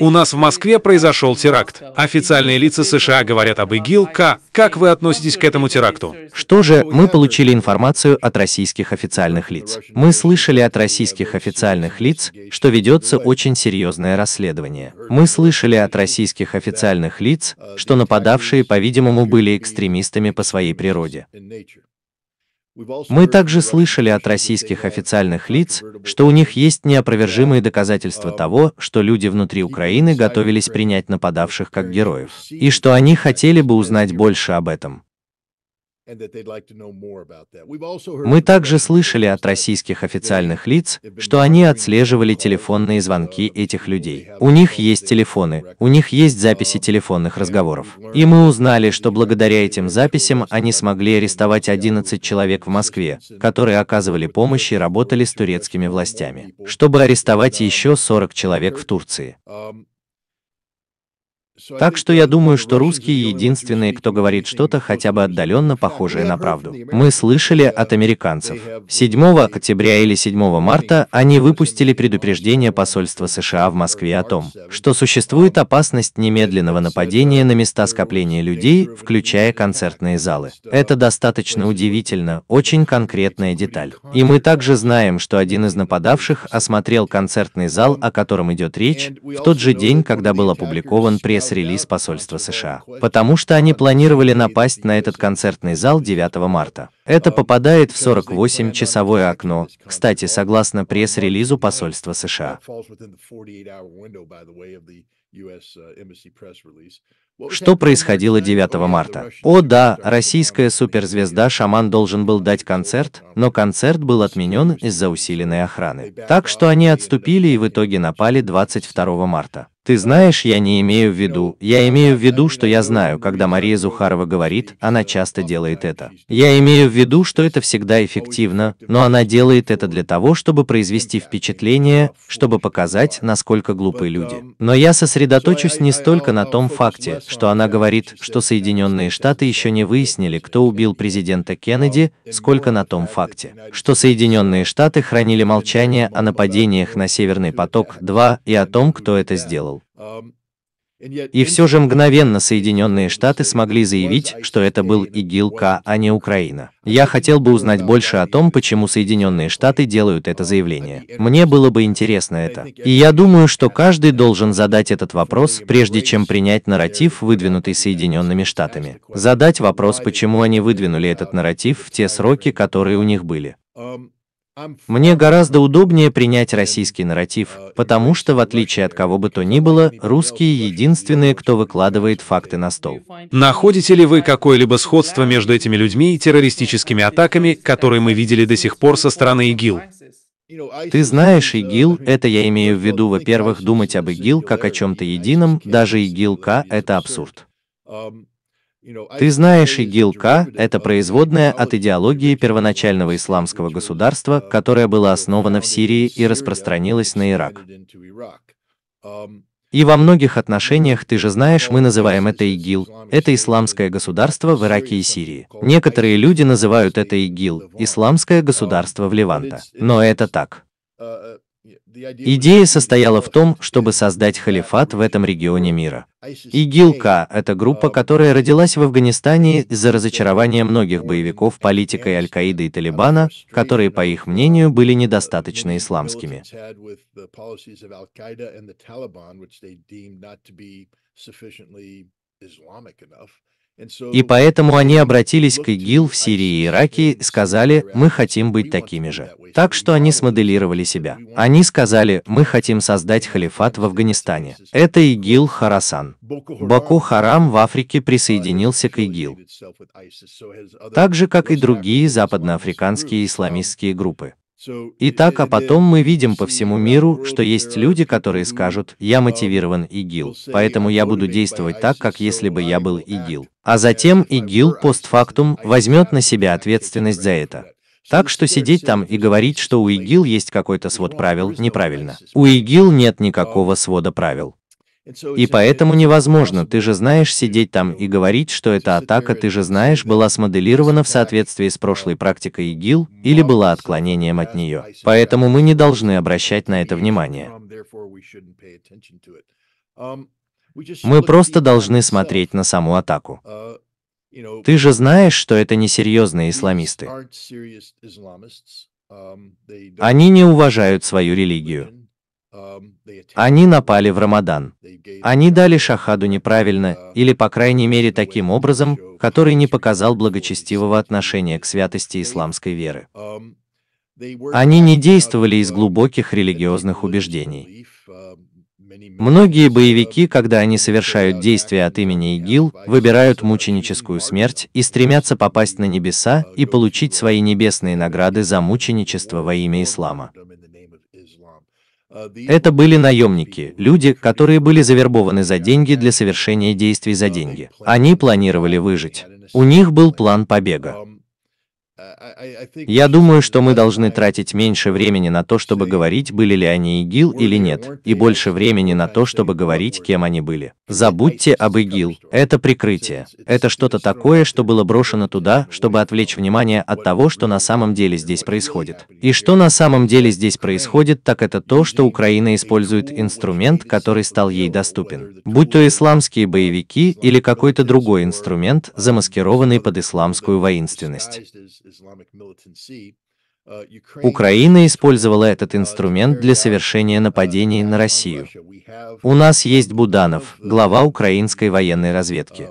У нас в Москве произошел теракт. Официальные лица США говорят об ИГИЛ. К. Как вы относитесь к этому теракту? Что же, мы получили информацию от российских официальных лиц. Мы слышали от российских официальных лиц, что ведется очень серьезное расследование. Мы слышали от российских официальных лиц, что нападавшие, по-видимому, были экстремистами по своей природе. Мы также слышали от российских официальных лиц, что у них есть неопровержимые доказательства а, того, что люди внутри Украины готовились принять нападавших как героев, и что они хотели бы узнать больше об этом. Мы также слышали от российских официальных лиц, что они отслеживали uh, телефонные uh, звонки этих людей. У них есть телефоны, у них есть записи телефонных разговоров. И мы узнали, что благодаря этим записям они смогли арестовать 11 человек в Москве, которые оказывали помощь и работали с турецкими властями, чтобы арестовать uh, еще 40 человек в Турции. Um, так что я думаю, что русские единственные, кто говорит что-то хотя бы отдаленно похожее на правду. Мы слышали от американцев. 7 октября или 7 марта они выпустили предупреждение посольства США в Москве о том, что существует опасность немедленного нападения на места скопления людей, включая концертные залы. Это достаточно удивительно, очень конкретная деталь. И мы также знаем, что один из нападавших осмотрел концертный зал, о котором идет речь, в тот же день, когда был опубликован пресс пресс-релиз посольства США, потому что они планировали напасть на этот концертный зал 9 марта. Это попадает в 48-часовое окно, кстати, согласно пресс-релизу посольства США. Что происходило 9 марта? О да, российская суперзвезда «Шаман» должен был дать концерт, но концерт был отменен из-за усиленной охраны. Так что они отступили и в итоге напали 22 марта. Ты знаешь, я не имею в виду, я имею в виду, что я знаю, когда Мария Зухарова говорит, она часто делает это. Я имею в виду, что это всегда эффективно, но она делает это для того, чтобы произвести впечатление, чтобы показать, насколько глупые люди. Но я сосредоточусь не столько на том факте, что она говорит, что Соединенные Штаты еще не выяснили, кто убил президента Кеннеди, сколько на том факте, что Соединенные Штаты хранили молчание о нападениях на Северный поток-2 и о том, кто это сделал делал. И все же мгновенно Соединенные Штаты смогли заявить, что это был ИГИЛ-К, а не Украина. Я хотел бы узнать больше о том, почему Соединенные Штаты делают это uh, заявление. Мне было бы интересно это. И я думаю, что каждый должен задать этот вопрос, прежде чем принять нарратив, выдвинутый Соединенными Штатами. Задать вопрос, почему они выдвинули этот нарратив в те сроки, которые у них были. Um, мне гораздо удобнее принять российский нарратив, потому что, в отличие от кого бы то ни было, русские единственные, кто выкладывает факты на стол. Находите ли вы какое-либо сходство между этими людьми и террористическими атаками, которые мы видели до сих пор со стороны ИГИЛ? Ты знаешь, ИГИЛ, это я имею в виду, во-первых, думать об ИГИЛ как о чем-то едином, даже ИГИЛ-К — это абсурд. Ты знаешь, игилка – это uh, производная от идеологии первоначального uh, исламского государства, uh, которое было основано в Сирии и распространилось на Ирак. Um, и во многих отношениях, ты же знаешь, мы называем это ИГИЛ, это исламское um, государство в Ираке и Сирии. Некоторые люди называют это ИГИЛ, исламское государство в Леванта. Но это так. Идея состояла в том, чтобы создать халифат в этом регионе мира. ИГИЛК – это группа, которая родилась в Афганистане из-за разочарования многих боевиков политикой Аль-Каиды и Талибана, которые, по их мнению, были недостаточно исламскими. И поэтому они обратились к ИГИЛ в Сирии и Ираке и сказали, мы хотим быть такими же. Так что они смоделировали себя. Они сказали, мы хотим создать халифат в Афганистане. Это ИГИЛ Харасан. Баку Харам в Африке присоединился к ИГИЛ. Так же, как и другие западноафриканские исламистские группы. Итак, а потом мы видим по всему миру, что есть люди, которые скажут, я мотивирован ИГИЛ, поэтому я буду действовать так, как если бы я был ИГИЛ а затем ИГИЛ постфактум возьмет на себя ответственность за это. Так что сидеть там и говорить, что у ИГИЛ есть какой-то свод правил, неправильно. У ИГИЛ нет никакого свода правил. И поэтому невозможно, ты же знаешь, сидеть там и говорить, что эта атака, ты же знаешь, была смоделирована в соответствии с прошлой практикой ИГИЛ или была отклонением от нее. Поэтому мы не должны обращать на это внимание. Um, мы просто должны смотреть на саму атаку. Ты же знаешь, что это несерьезные исламисты. Они не уважают свою религию. Они напали в Рамадан. Они дали шахаду неправильно, или по крайней мере таким образом, который не показал благочестивого отношения к святости исламской веры. Они не действовали из глубоких религиозных убеждений. Многие боевики, когда они совершают действия от имени ИГИЛ, выбирают мученическую смерть и стремятся попасть на небеса и получить свои небесные награды за мученичество во имя ислама. Это были наемники, люди, которые были завербованы за деньги для совершения действий за деньги. Они планировали выжить. У них был план побега. Я думаю, что мы должны тратить меньше времени на то, чтобы говорить, были ли они ИГИЛ или нет, и больше времени на то, чтобы говорить, кем они были. Забудьте об ИГИЛ. Это прикрытие. Это что-то такое, что было брошено туда, чтобы отвлечь внимание от того, что на самом деле здесь происходит. И что на самом деле здесь происходит, так это то, что Украина использует инструмент, который стал ей доступен. Будь то исламские боевики или какой-то другой инструмент, замаскированный под исламскую воинственность. Uh, Украина использовала этот uh, инструмент для совершения uh, нападений на Россию. У нас есть Буданов, глава украинской военной разведки.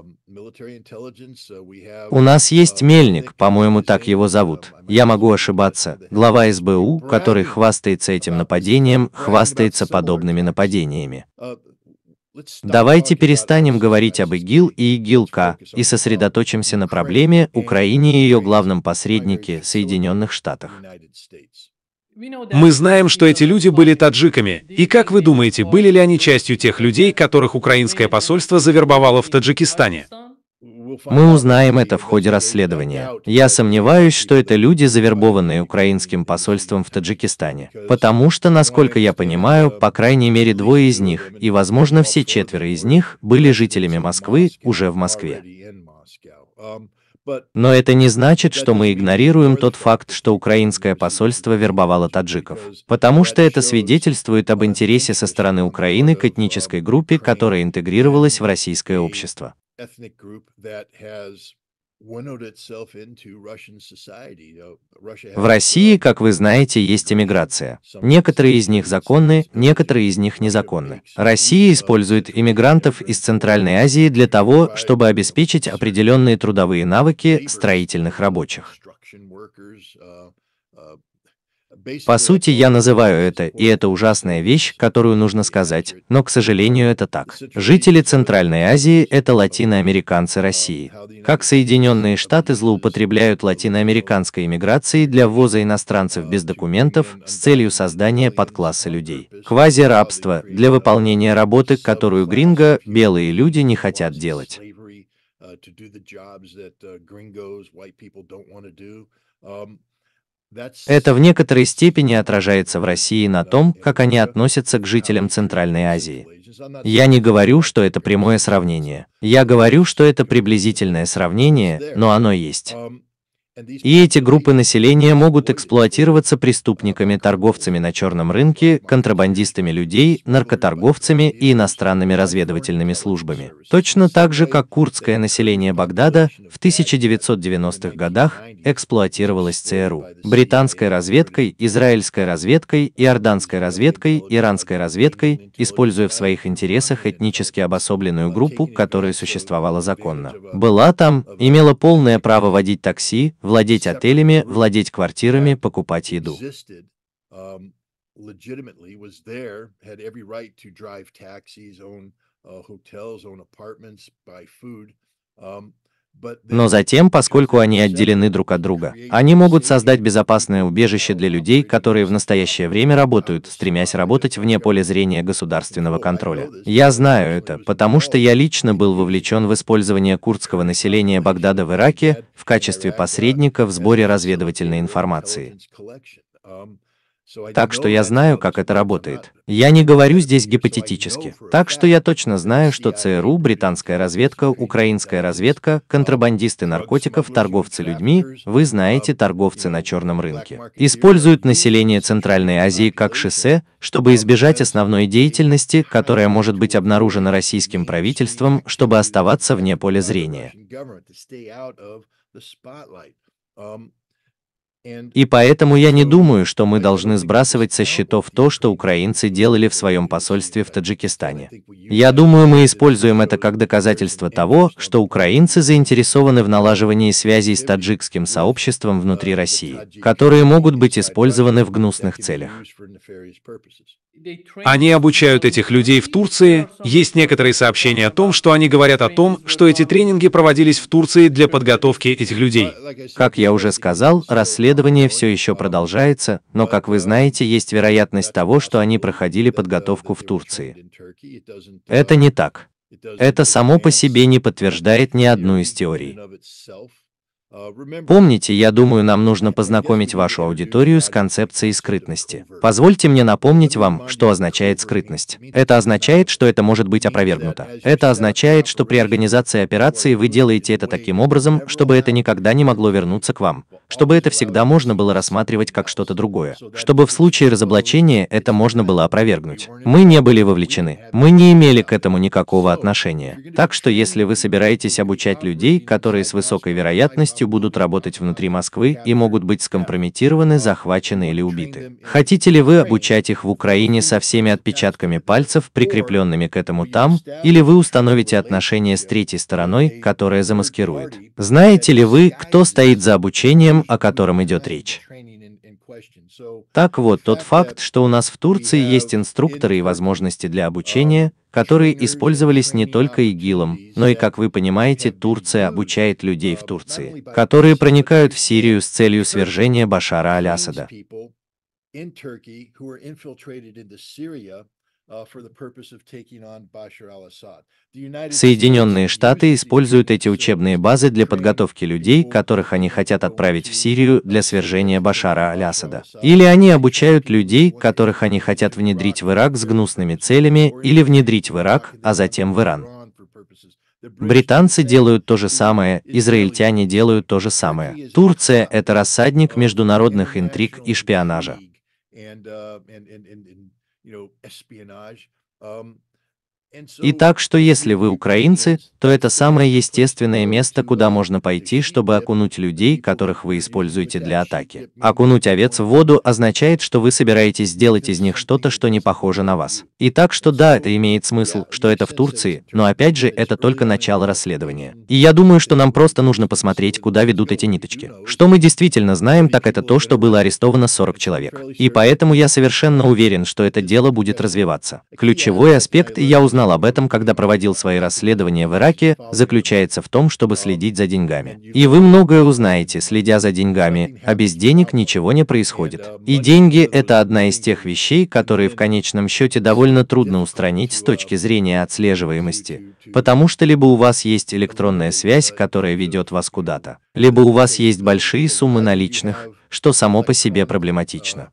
У нас есть Мельник, по-моему, так его зовут. Я могу ошибаться. Глава СБУ, который хвастается этим нападением, хвастается подобными нападениями. Давайте перестанем говорить uh, об ИГИЛ и ИГИЛК и сосредоточимся на проблеме Украине и ее главном посреднике Соединенных Штатах. Мы знаем, что эти люди были таджиками, и как вы думаете, были ли они частью тех людей, которых украинское посольство завербовало в Таджикистане? Мы узнаем это в ходе расследования. Я сомневаюсь, что это люди, завербованные украинским посольством в Таджикистане. Потому что, насколько я понимаю, по крайней мере двое из них, и, возможно, все четверо из них, были жителями Москвы уже в Москве. Но это не значит, что мы игнорируем тот факт, что украинское посольство вербовало таджиков. Потому что это свидетельствует об интересе со стороны Украины к этнической группе, которая интегрировалась в российское общество ethnic group that has в России, как вы знаете, есть иммиграция. Некоторые из них законны, некоторые из них незаконны. Россия uh, использует иммигрантов из Центральной Азии для того, чтобы обеспечить определенные трудовые навыки строительных рабочих. По сути, я называю это, и это ужасная вещь, которую нужно сказать, но, к сожалению, это так. Жители Центральной Азии — это латиноамериканцы России. Как Соединенные Штаты злоупотребляют латиноамериканской иммиграцией для ввоза иностранцев без документов с целью создания подкласса людей. Квази-рабство для выполнения работы, которую гринго, белые люди не хотят делать. Uh, uh, um, это в некоторой степени отражается в России на том, как они относятся к жителям Центральной Азии. Я не говорю, что это прямое сравнение. Я говорю, что это приблизительное сравнение, но оно есть. Um, и эти группы населения могут эксплуатироваться преступниками, торговцами на черном рынке, контрабандистами людей, наркоторговцами и иностранными разведывательными службами. Точно так же, как курдское население Багдада в 1990-х годах эксплуатировалось ЦРУ, британской разведкой, израильской разведкой, иорданской разведкой, иранской разведкой, используя в своих интересах этнически обособленную группу, которая существовала законно. Была там, имела полное право водить такси, владеть отелями, владеть квартирами, покупать еду. Um, но затем, поскольку они отделены друг от друга, они могут создать безопасное убежище для людей, которые в настоящее время работают, стремясь работать вне поля зрения государственного контроля. Я знаю это, потому что я лично был вовлечен в использование курдского населения Багдада в Ираке в качестве посредника в сборе разведывательной информации. Так что я знаю, как это работает. Я не говорю здесь гипотетически. Так что я точно знаю, что ЦРУ, британская разведка, украинская разведка, контрабандисты uh, наркотиков, торговцы людьми, вы знаете, uh, торговцы на черном рынке, используют население Центральной Азии uh, как шоссе, чтобы избежать основной деятельности, которая может быть обнаружена российским правительством, чтобы оставаться вне поля зрения. И поэтому я не думаю, что мы должны сбрасывать со счетов то, что украинцы делали в своем посольстве в Таджикистане. Я думаю, мы используем это как доказательство того, что украинцы заинтересованы в налаживании связей с таджикским сообществом внутри uh, России, которые могут быть использованы в гнусных целях. Они обучают этих людей в Турции. Есть некоторые сообщения о том, что они говорят о том, что эти тренинги проводились в Турции для подготовки этих людей. Как я уже сказал, расследование все еще продолжается, но, как вы знаете, есть вероятность того, что они проходили подготовку в Турции. Это не так. Это само по себе не подтверждает ни одну из теорий. Помните, я думаю, нам нужно познакомить вашу аудиторию с концепцией скрытности. Позвольте мне напомнить вам, что означает скрытность. Это означает, что это может быть опровергнуто. Это означает, что при организации операции вы делаете это таким образом, чтобы это никогда не могло вернуться к вам, чтобы это всегда можно было рассматривать как что-то другое, чтобы в случае разоблачения это можно было опровергнуть. Мы не были вовлечены, мы не имели к этому никакого отношения. Так что если вы собираетесь обучать людей, которые с высокой вероятностью частью будут работать внутри Москвы и могут быть скомпрометированы, захвачены или убиты. Хотите ли вы обучать их в Украине со всеми отпечатками пальцев, прикрепленными к этому там, или вы установите отношения с третьей стороной, которая замаскирует? Знаете ли вы, кто стоит за обучением, о котором идет речь? Так вот, тот факт, что у нас в Турции есть инструкторы и возможности для uh, обучения, которые использовались не только ИГИЛом, но и, как вы понимаете, Турция обучает людей в uh, Турции, которые проникают в Сирию с целью свержения Башара Аль-Асада. Uh, Соединенные Штаты используют эти учебные базы для подготовки людей, которых они хотят отправить в Сирию для свержения Башара Аль-Асада. Или они обучают людей, которых они хотят внедрить в Ирак с гнусными целями, или внедрить в Ирак, а затем в Иран. Британцы делают то же самое, израильтяне делают то же самое. Турция – uh, это рассадник uh, международных интриг и шпионажа. and uh, and and and you know espionage um, И так что если вы украинцы, то это самое естественное место, куда можно пойти, чтобы окунуть людей, которых вы используете для атаки. Окунуть овец в воду означает, что вы собираетесь сделать из них что-то, что не похоже на вас. И так что да, это имеет смысл, что это в Турции, но опять же, это только начало расследования. И я думаю, что нам просто нужно посмотреть, куда ведут эти ниточки. Что мы действительно знаем, так это то, что было арестовано 40 человек. И поэтому я совершенно уверен, что это дело будет развиваться. Ключевой аспект, и я узнал узнал об этом, когда проводил свои расследования в Ираке, заключается в том, чтобы следить за деньгами. И вы многое узнаете, следя за деньгами, а без денег ничего не происходит. И деньги – это одна из тех вещей, которые в конечном счете довольно трудно устранить с точки зрения отслеживаемости, потому что либо у вас есть электронная связь, которая ведет вас куда-то, либо у вас есть большие суммы наличных, что само по себе проблематично.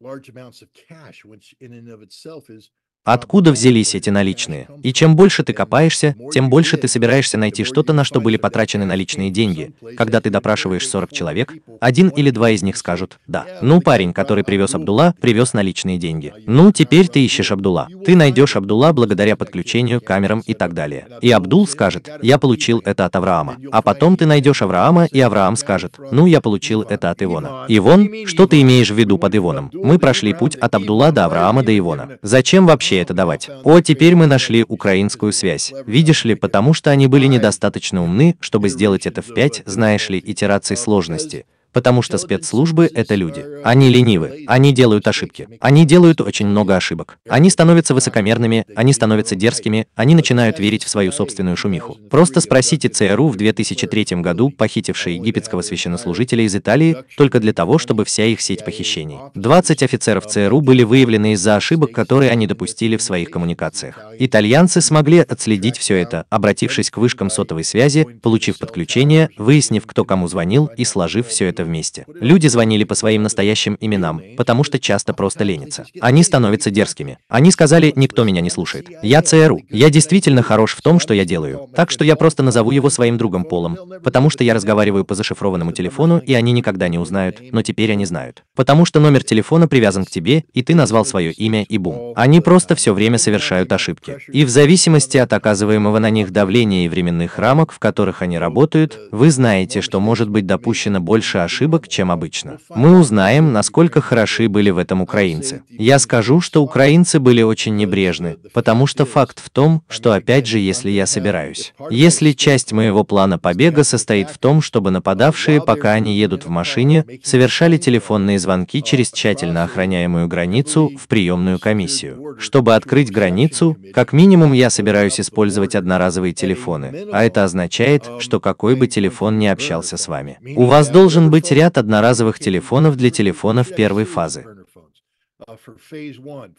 large amounts of cash, which in and of itself is Откуда взялись эти наличные? И чем больше ты копаешься, тем больше ты собираешься найти что-то, на что были потрачены наличные деньги. Когда ты допрашиваешь 40 человек, один или два из них скажут «да». Ну, парень, который привез Абдулла, привез наличные деньги. Ну, теперь ты ищешь Абдулла. Ты найдешь Абдулла благодаря подключению, камерам и так далее. И Абдул скажет «я получил это от Авраама». А потом ты найдешь Авраама, и Авраам скажет «ну, я получил это от Ивона». Ивон, что ты имеешь в виду под Ивоном? Мы прошли путь от Абдулла до Авраама до Ивона. Зачем вообще вообще это давать. О, теперь мы нашли украинскую связь. Видишь ли, потому что они были недостаточно умны, чтобы сделать это в 5, знаешь ли, итераций сложности. Потому что спецслужбы — это люди. Они ленивы, они делают ошибки, они делают очень много ошибок. Они становятся высокомерными, они становятся дерзкими, они начинают верить в свою собственную шумиху. Просто спросите ЦРУ в 2003 году, похитившей египетского священнослужителя из Италии, только для того, чтобы вся их сеть похищений. 20 офицеров ЦРУ были выявлены из-за ошибок, которые они допустили в своих коммуникациях. Итальянцы смогли отследить все это, обратившись к вышкам сотовой связи, получив подключение, выяснив, кто кому звонил и сложив все это это вместе. Люди звонили по своим настоящим именам, потому что часто просто ленятся. Они становятся дерзкими. Они сказали, никто меня не слушает. Я ЦРУ. Я действительно хорош в том, что я делаю. Так что я просто назову его своим другом Полом, потому что я разговариваю по зашифрованному телефону, и они никогда не узнают, но теперь они знают. Потому что номер телефона привязан к тебе, и ты назвал свое имя, и бум. Они просто все время совершают ошибки. И в зависимости от оказываемого на них давления и временных рамок, в которых они работают, вы знаете, что может быть допущено больше ошибок, ошибок, чем обычно. Мы узнаем, насколько хороши были в этом украинцы. Я скажу, что украинцы были очень небрежны, потому что факт в том, что опять же, если я собираюсь. Если часть моего плана побега состоит в том, чтобы нападавшие, пока они едут в машине, совершали телефонные звонки через тщательно охраняемую границу в приемную комиссию. Чтобы открыть границу, как минимум я собираюсь использовать одноразовые телефоны, а это означает, что какой бы телефон ни общался с вами. У вас должен быть быть ряд одноразовых телефонов для телефонов первой фазы.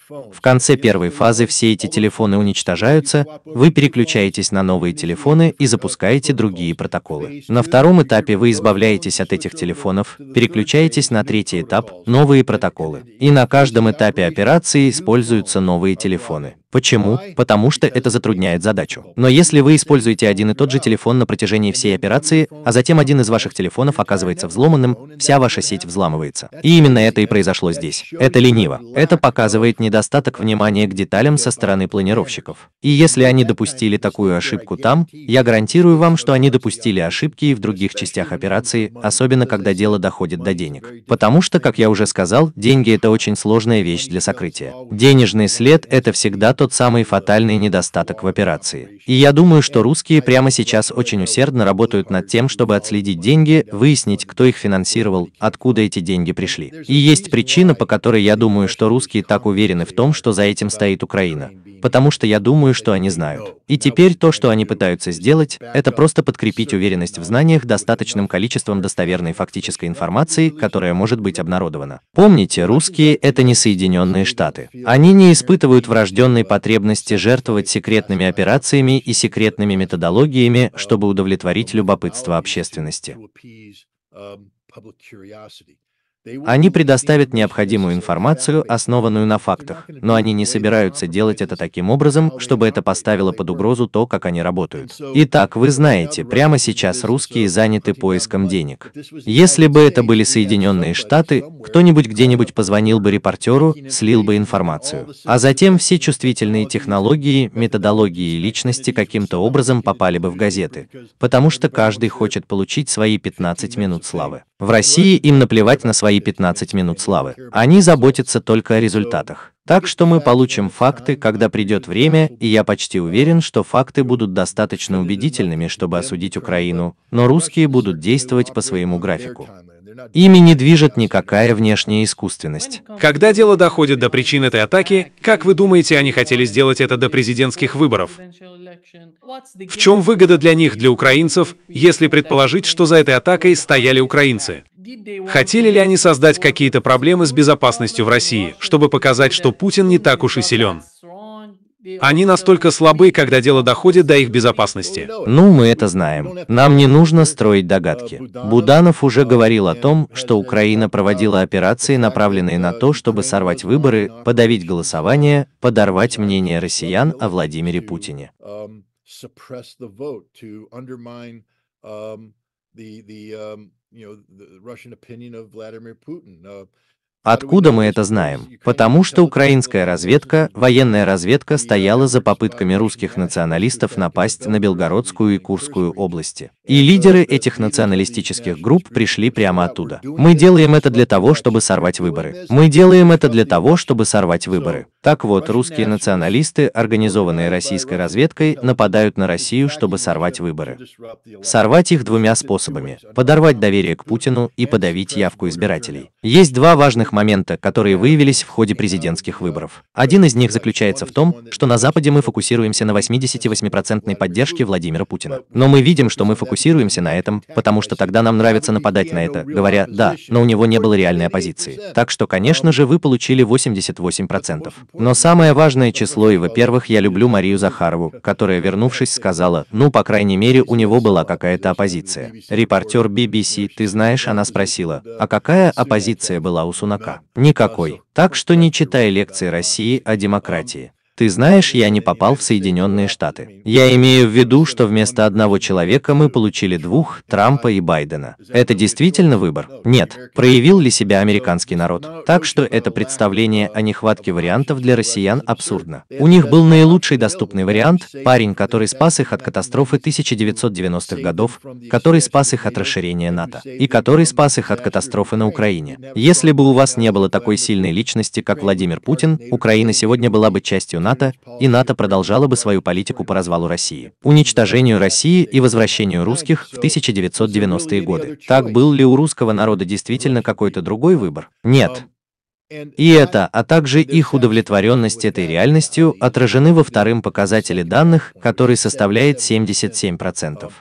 В конце первой фазы все эти телефоны уничтожаются, вы переключаетесь на новые телефоны и запускаете другие протоколы. На втором этапе вы избавляетесь от этих телефонов, переключаетесь на третий этап, новые протоколы. И на каждом этапе операции используются новые телефоны. Почему? Потому что это затрудняет задачу. Но если вы используете один и тот же телефон на протяжении всей операции, а затем один из ваших телефонов оказывается взломанным, вся ваша сеть взламывается. И именно это и произошло здесь. Это лениво. Это показывает недостаток внимания к деталям со стороны планировщиков. И если они допустили такую ошибку там, я гарантирую вам, что они допустили ошибки и в других частях операции, особенно когда дело доходит до денег. Потому что, как я уже сказал, деньги — это очень сложная вещь для сокрытия. Денежный след — это всегда тот самый фатальный недостаток в операции. И я думаю, что русские прямо сейчас очень усердно работают над тем, чтобы отследить деньги, выяснить, кто их финансировал, откуда эти деньги пришли. И есть причина, по которой я думаю, что русские так уверены в том, что за этим стоит Украина. Потому что я думаю, что они знают. И теперь то, что они пытаются сделать, это просто подкрепить уверенность в знаниях достаточным количеством достоверной фактической информации, которая может быть обнародована. Помните, русские — это не Соединенные Штаты. Они не испытывают врожденной потребности жертвовать секретными операциями и секретными методологиями, чтобы удовлетворить любопытство общественности. Они предоставят необходимую информацию, основанную на фактах, но они не собираются делать это таким образом, чтобы это поставило под угрозу то, как они работают. Итак, вы знаете, прямо сейчас русские заняты поиском денег. Если бы это были Соединенные Штаты, кто-нибудь где-нибудь позвонил бы репортеру, слил бы информацию. А затем все чувствительные технологии, методологии и личности каким-то образом попали бы в газеты, потому что каждый хочет получить свои 15 минут славы. В России им наплевать на свои свои 15 минут славы. Они заботятся только о результатах. Так что мы получим факты, когда придет время, и я почти уверен, что факты будут достаточно убедительными, чтобы осудить Украину, но русские будут действовать по своему графику. Ими не движет никакая внешняя искусственность. Когда дело доходит до причин этой атаки, как вы думаете, они хотели сделать это до президентских выборов? В чем выгода для них, для украинцев, если предположить, что за этой атакой стояли украинцы? Хотели ли они создать какие-то проблемы с безопасностью в России, чтобы показать, что Путин не так уж и силен? Они настолько слабы, когда дело доходит до их безопасности. Ну, мы это знаем. Нам не нужно строить догадки. Буданов уже говорил о том, что Украина проводила операции, направленные на то, чтобы сорвать выборы, подавить голосование, подорвать мнение россиян о Владимире Путине. Эм, эм, the the um, you know the Russian opinion of Vladimir Putin. Uh, Откуда мы это знаем? Потому что украинская разведка, военная разведка стояла за попытками русских националистов напасть на Белгородскую и Курскую области. И лидеры этих националистических групп пришли прямо оттуда. Мы делаем это для того, чтобы сорвать выборы. Мы делаем это для того, чтобы сорвать выборы. Так вот, русские националисты, организованные российской разведкой, нападают на Россию, чтобы сорвать выборы. Сорвать их двумя способами. Подорвать доверие к Путину и подавить явку избирателей. Есть два важных ключевых момента, которые выявились в ходе президентских выборов. Один из них заключается в том, что на Западе мы фокусируемся на 88% поддержке Владимира Путина. Но мы видим, что мы фокусируемся на этом, потому что тогда нам нравится нападать на это, говоря «да», но у него не было реальной оппозиции. Так что, конечно же, вы получили 88%. Но самое важное число, и во-первых, я люблю Марию Захарову, которая, вернувшись, сказала, ну, по крайней мере, у него была какая-то оппозиция. Репортер BBC, ты знаешь, она спросила, а какая оппозиция была у Сунака? пока. Никакой. Так что не читай лекции России о демократии. Ты знаешь, я не попал в Соединенные Штаты. Я имею в виду, что вместо одного человека мы получили двух, Трампа и Байдена. Это действительно выбор? Нет. Проявил ли себя американский народ? Так что это представление о нехватке вариантов для россиян абсурдно. У них был наилучший доступный вариант, парень, который спас их от катастрофы 1990-х годов, который спас их от расширения НАТО, и который спас их от катастрофы на Украине. Если бы у вас не было такой сильной личности, как Владимир Путин, Украина сегодня была бы частью НАТО, НАТО, и НАТО продолжало бы свою политику по развалу России, уничтожению России и возвращению русских в 1990-е годы. Так был ли у русского народа действительно какой-то другой выбор? Нет. И это, а также их удовлетворенность этой реальностью, отражены во втором показателе данных, который составляет 77%.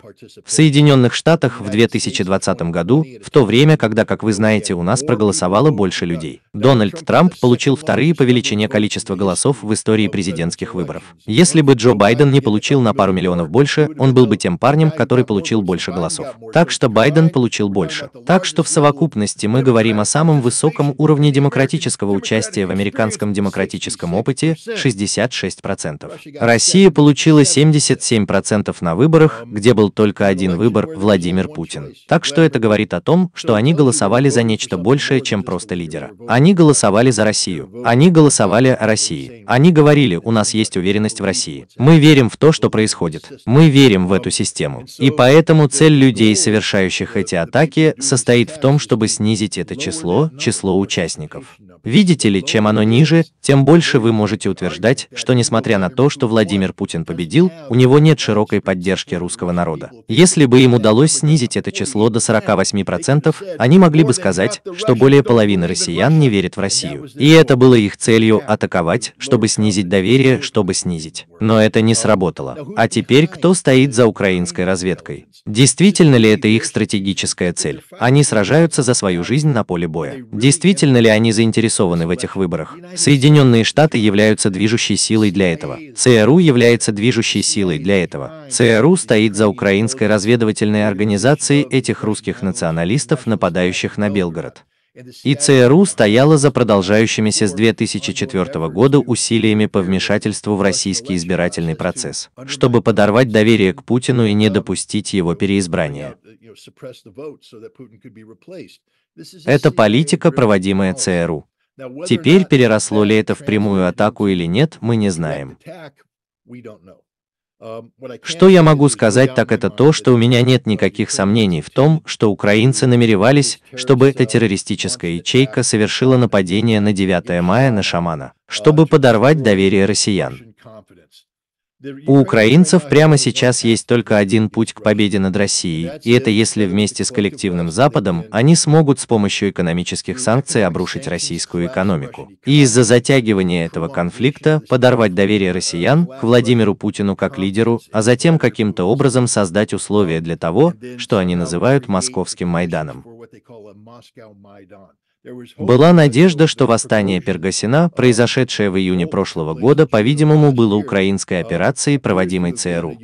В Соединенных Штатах в 2020 году, в то время, когда, как вы знаете, у нас проголосовало больше людей, Дональд Трамп получил вторые по величине количество голосов в истории президентских выборов. Если бы Джо Байден не получил на пару миллионов больше, он был бы тем парнем, который получил больше голосов. Так что Байден получил больше. Так что в совокупности мы говорим о самом высоком уровне демократии политического участия в американском демократическом опыте 66%. Россия получила 77% на выборах, где был только один выбор – Владимир Путин. Так что это говорит о том, что они голосовали за нечто большее, чем просто лидера. Они голосовали за Россию. Они голосовали о России. Они говорили, у нас есть уверенность в России. Мы верим в то, что происходит. Мы верим в эту систему. И поэтому цель людей, совершающих эти атаки, состоит в том, чтобы снизить это число, число участников. Видите ли, чем оно ниже, тем больше вы можете утверждать, что несмотря на то, что Владимир Путин победил, у него нет широкой поддержки русского народа. Если бы им удалось снизить это число до 48%, они могли бы сказать, что более половины россиян не верят в Россию. И это было их целью атаковать, чтобы снизить доверие, чтобы снизить. Но это не сработало. А теперь кто стоит за украинской разведкой? Действительно ли это их стратегическая цель? Они сражаются за свою жизнь на поле боя. Действительно ли они заинтересованы заинтересованы в этих выборах. Соединенные Штаты являются движущей силой для этого. ЦРУ является движущей силой для этого. ЦРУ стоит за украинской разведывательной организацией этих русских националистов, нападающих на Белгород. И ЦРУ стояла за продолжающимися с 2004 года усилиями по вмешательству в российский избирательный процесс, чтобы подорвать доверие к Путину и не допустить его переизбрания. Это политика, проводимая ЦРУ. Теперь переросло ли это в прямую атаку или нет, мы не знаем. Что я могу сказать, так это то, что у меня нет никаких сомнений в том, что украинцы намеревались, чтобы эта террористическая ячейка совершила нападение на 9 мая на шамана, чтобы подорвать доверие россиян. У украинцев прямо сейчас есть только один путь к победе над Россией, и это если вместе с коллективным Западом они смогут с помощью экономических санкций обрушить российскую экономику. И из-за затягивания этого конфликта подорвать доверие россиян к Владимиру Путину как лидеру, а затем каким-то образом создать условия для того, что они называют московским Майданом. Была надежда, что восстание Пергасина, произошедшее в июне прошлого года, по-видимому, было украинской uh, операцией, проводимой ЦРУ.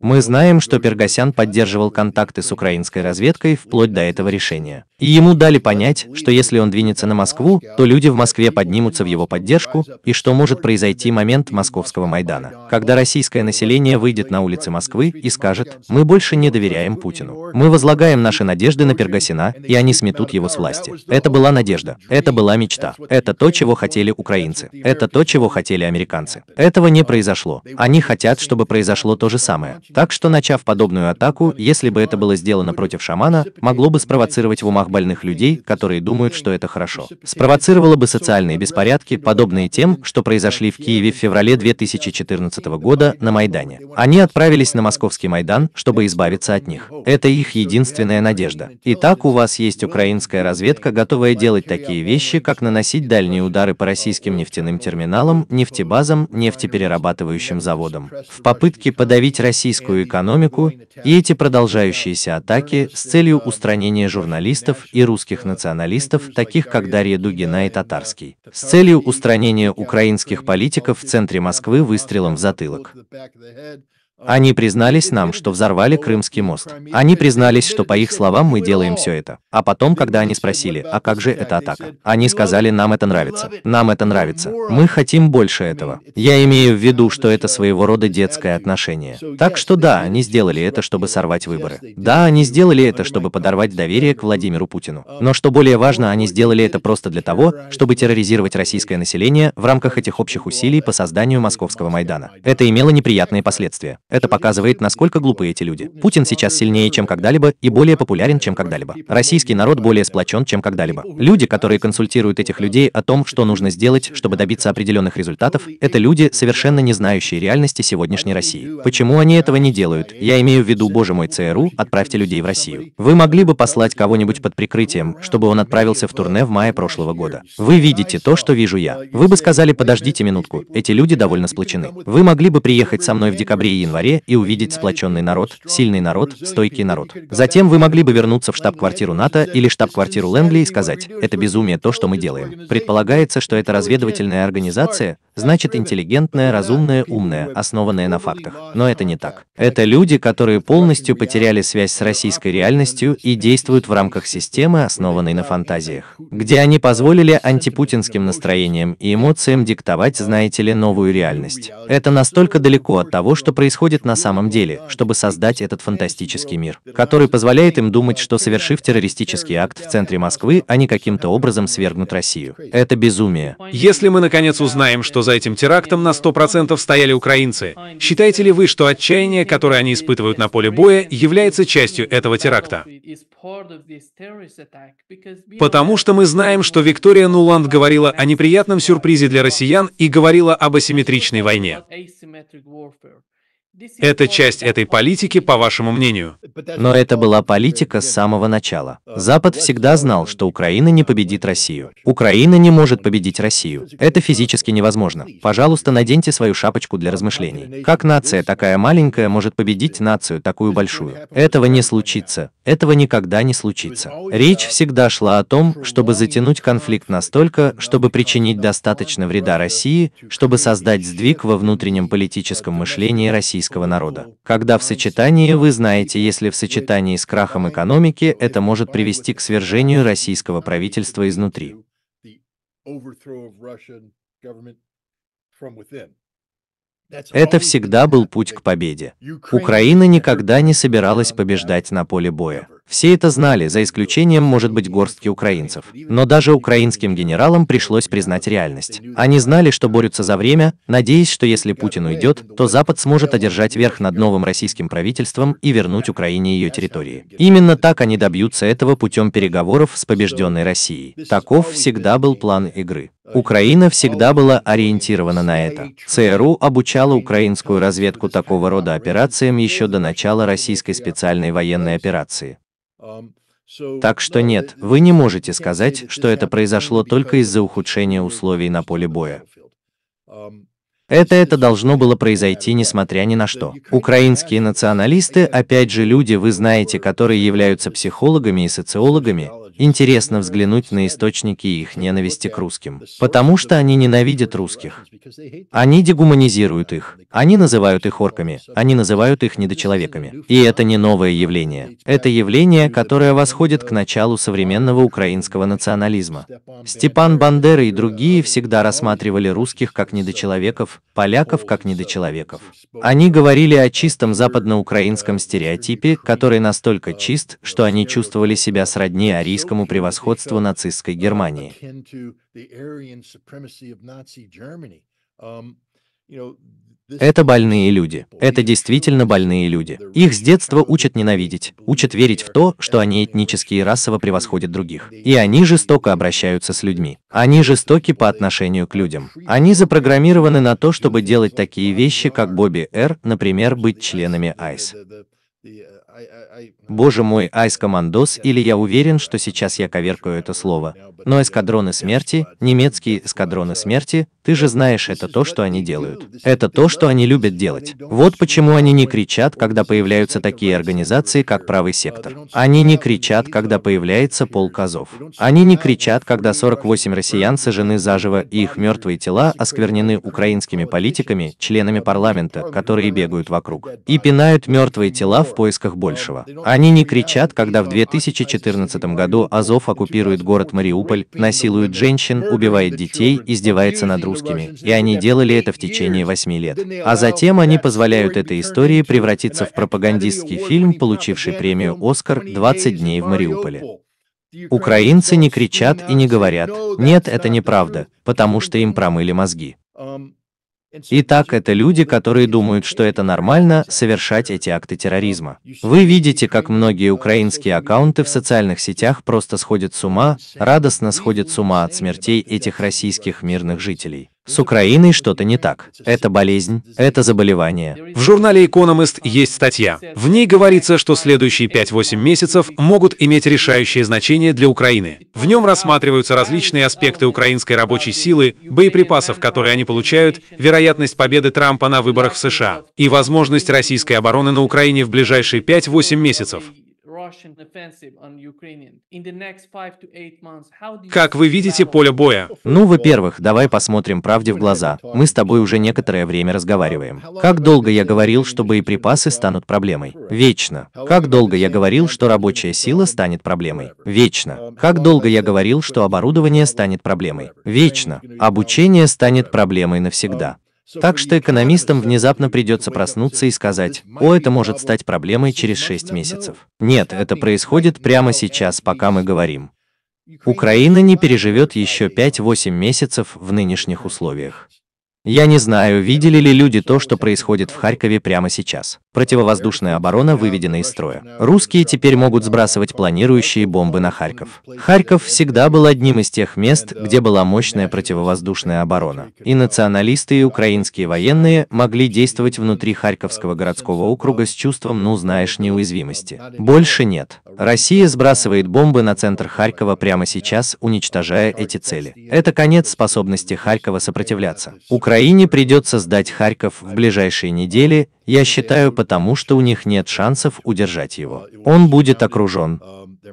Мы знаем, что Пергасян поддерживал контакты с украинской разведкой вплоть до этого решения. И ему дали понять, что если он двинется на Москву, то люди в Москве поднимутся в его поддержку, и что может произойти момент московского Майдана, когда российское население выйдет на улицы Москвы и скажет, мы больше не доверяем Путину. Мы возлагаем наши надежды на Пергасина, и они сметут его с власти. Это была надежда. Это была мечта. Это то, чего хотели украинцы. Это то, чего хотели американцы. Этого не произошло. Они хотят, чтобы произошло то же самое. Так что, начав подобную атаку, если бы это было сделано против шамана, могло бы спровоцировать в умах больных людей, которые думают, что это хорошо. Спровоцировало бы социальные беспорядки, подобные тем, что произошли в Киеве в феврале 2014 года на Майдане. Они отправились на московский Майдан, чтобы избавиться от них. Это их единственная надежда. Итак, у вас есть украинская разведка, готовая делать такие вещи, как наносить дальние удары по российским нефтяным терминалам, нефтебазам, нефтеперерабатывающим заводам. В попытке подавить Россию российскую экономику и эти продолжающиеся атаки с целью устранения журналистов и русских националистов, таких как Дарья Дугина и Татарский, с целью устранения украинских политиков в центре Москвы выстрелом в затылок. Они признались нам, что взорвали Крымский мост. Они признались, что по их словам мы делаем все это. А потом, когда они спросили, а как же эта атака, они сказали, нам это нравится. Нам это нравится. Мы хотим больше этого. Я имею в виду, что это своего рода детское отношение. Так что да, они сделали это, чтобы сорвать выборы. Да, они сделали это, чтобы подорвать доверие к Владимиру Путину. Но что более важно, они сделали это просто для того, чтобы терроризировать российское население в рамках этих общих усилий по созданию Московского Майдана. Это имело неприятные последствия. Это показывает, насколько глупы эти люди. Путин сейчас сильнее, чем когда-либо, и более популярен, чем когда-либо. Российский народ более сплочен, чем когда-либо. Люди, которые консультируют этих людей о том, что нужно сделать, чтобы добиться определенных результатов, это люди, совершенно не знающие реальности сегодняшней России. Почему они этого не делают? Я имею в виду, боже мой, ЦРУ, отправьте людей в Россию. Вы могли бы послать кого-нибудь под прикрытием, чтобы он отправился в турне в мае прошлого года. Вы видите то, что вижу я. Вы бы сказали, подождите минутку, эти люди довольно сплочены. Вы могли бы приехать со мной в декабре и январе и увидеть сплоченный народ, сильный народ, стойкий народ. Затем вы могли бы вернуться в штаб-квартиру НАТО или штаб-квартиру Лэнгли и сказать, это безумие то, что мы делаем. Предполагается, что это разведывательная организация, значит интеллигентная, разумная, умная, основанная на фактах. Но это не так. Это люди, которые полностью потеряли связь с российской реальностью и действуют в рамках системы, основанной на фантазиях, где они позволили антипутинским настроениям и эмоциям диктовать, знаете ли, новую реальность. Это настолько далеко от того, что происходит происходит на самом деле, чтобы создать этот фантастический мир, который позволяет им думать, что совершив террористический акт в центре Москвы, они каким-то образом свергнут Россию. Это безумие. Если мы наконец узнаем, что за этим терактом на 100% стояли украинцы, считаете ли вы, что отчаяние, которое они испытывают на поле боя, является частью этого теракта? Потому что мы знаем, что Виктория Нуланд говорила о неприятном сюрпризе для россиян и говорила об асимметричной войне. Это часть этой политики, по вашему мнению? Но это была политика с самого начала. Запад всегда знал, что Украина не победит Россию. Украина не может победить Россию. Это физически невозможно. Пожалуйста, наденьте свою шапочку для размышлений. Как нация такая маленькая может победить нацию такую большую? Этого не случится. Этого никогда не случится. Речь всегда шла о том, чтобы затянуть конфликт настолько, чтобы причинить достаточно вреда России, чтобы создать сдвиг во внутреннем политическом мышлении России российского народа. Когда в сочетании, вы знаете, если в сочетании с крахом экономики, это может привести к свержению российского правительства изнутри. Это всегда был путь к победе. Украина никогда не собиралась побеждать на поле боя. Все это знали, за исключением, может быть, горстки украинцев. Но даже украинским генералам пришлось признать реальность. Они знали, что борются за время, надеясь, что если Путин уйдет, то Запад сможет одержать верх над новым российским правительством и вернуть Украине ее территории. Именно так они добьются этого путем переговоров с побежденной Россией. Таков всегда был план игры. Украина всегда была ориентирована на это. ЦРУ обучала украинскую разведку такого рода операциям еще до начала российской специальной военной операции. Так что нет, вы не можете сказать, что это произошло только из-за ухудшения условий на поле боя. Это это должно было произойти несмотря ни на что. Украинские националисты, опять же люди, вы знаете, которые являются психологами и социологами, Интересно взглянуть на источники их ненависти к русским. Потому что они ненавидят русских. Они дегуманизируют их. Они называют их орками. Они называют их недочеловеками. И это не новое явление. Это явление, которое восходит к началу современного украинского национализма. Степан Бандера и другие всегда рассматривали русских как недочеловеков, поляков как недочеловеков. Они говорили о чистом западноукраинском стереотипе, который настолько чист, что они чувствовали себя сродни арийскому арийскому превосходству нацистской Германии. Um, Это больные люди. Это действительно больные люди. Их с детства учат ненавидеть, учат верить в то, что они этнически и расово превосходят других. И они жестоко обращаются с людьми. Они жестоки по отношению к людям. Они запрограммированы на то, чтобы делать такие вещи, как Бобби Р., например, быть членами АЙС. Uh, Боже мой, Айс Командос, или я уверен, что сейчас я коверкаю это слово. Но эскадроны смерти, немецкие эскадроны смерти, ты же знаешь, это то, что они делают. Это то, что они любят делать. Вот почему они не кричат, когда появляются такие организации, как правый сектор. Они не кричат, когда появляется полк Азов. Они не кричат, когда 48 россиян сожжены заживо и их мертвые тела осквернены украинскими политиками, членами парламента, которые бегают вокруг. И пинают мертвые тела в поисках большего. А они не кричат, когда в 2014 году Азов оккупирует город Мариуполь, насилует женщин, убивает детей, издевается над русскими. И они делали это в течение восьми лет. А затем они позволяют этой истории превратиться в пропагандистский фильм, получивший премию «Оскар» «20 дней в Мариуполе». Украинцы не кричат и не говорят, нет, это неправда, потому что им промыли мозги. Итак, это люди, которые думают, что это нормально совершать эти акты терроризма. Вы видите, как многие украинские аккаунты в социальных сетях просто сходят с ума, радостно сходят с ума от смертей этих российских мирных жителей. С Украиной что-то не так. Это болезнь, это заболевание. В журнале Economist есть статья. В ней говорится, что следующие 5-8 месяцев могут иметь решающее значение для Украины. В нем рассматриваются различные аспекты украинской рабочей силы, боеприпасов, которые они получают, вероятность победы Трампа на выборах в США и возможность российской обороны на Украине в ближайшие 5-8 месяцев. Как вы видите поле боя? Ну, во-первых, давай посмотрим правде в глаза. Мы с тобой уже некоторое время разговариваем. Как долго я говорил, что боеприпасы станут проблемой? Вечно. Как долго я говорил, что рабочая сила станет проблемой? Вечно. Как долго я говорил, что оборудование станет проблемой? Вечно. Обучение станет проблемой навсегда. Так что экономистам внезапно придется проснуться и сказать, о, это может стать проблемой через 6 месяцев. Нет, это происходит прямо сейчас, пока мы говорим. Украина не переживет еще 5-8 месяцев в нынешних условиях. Я не знаю, видели ли люди то, что происходит в Харькове прямо сейчас. Противовоздушная оборона выведена из строя. Русские теперь могут сбрасывать планирующие бомбы на Харьков. Харьков всегда был одним из тех мест, где была мощная противовоздушная оборона. И националисты, и украинские военные могли действовать внутри Харьковского городского округа с чувством «ну знаешь неуязвимости». Больше нет. Россия сбрасывает бомбы на центр Харькова прямо сейчас, уничтожая эти цели. Это конец способности Харькова сопротивляться. Украине придется сдать Харьков в ближайшие недели, я считаю, по потому что у них нет шансов удержать его. Он будет окружен.